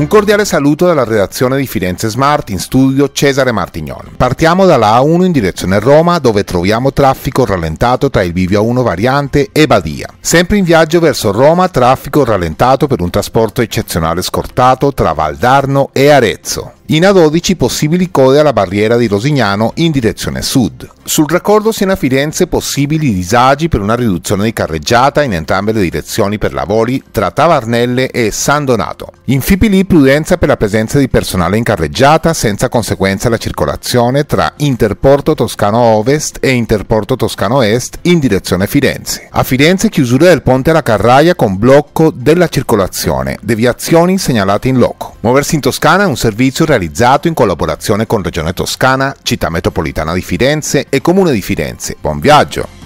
Un cordiale saluto dalla redazione di Firenze Smart in studio Cesare Martignon. Partiamo dalla A1 in direzione Roma dove troviamo traffico rallentato tra il bivio A1 variante e Badia. Sempre in viaggio verso Roma traffico rallentato per un trasporto eccezionale scortato tra Valdarno e Arezzo in A12 possibili code alla barriera di Rosignano in direzione sud. Sul raccordo Siena-Firenze possibili disagi per una riduzione di carreggiata in entrambe le direzioni per lavori tra Tavarnelle e San Donato. In Fipili prudenza per la presenza di personale in carreggiata senza conseguenza la circolazione tra Interporto Toscano Ovest e Interporto Toscano Est in direzione Firenze. A Firenze chiusura del ponte alla Carraia con blocco della circolazione, deviazioni segnalate in loco. Muoversi in Toscana è un servizio realizzato realizzato in collaborazione con Regione Toscana, Città Metropolitana di Firenze e Comune di Firenze. Buon viaggio!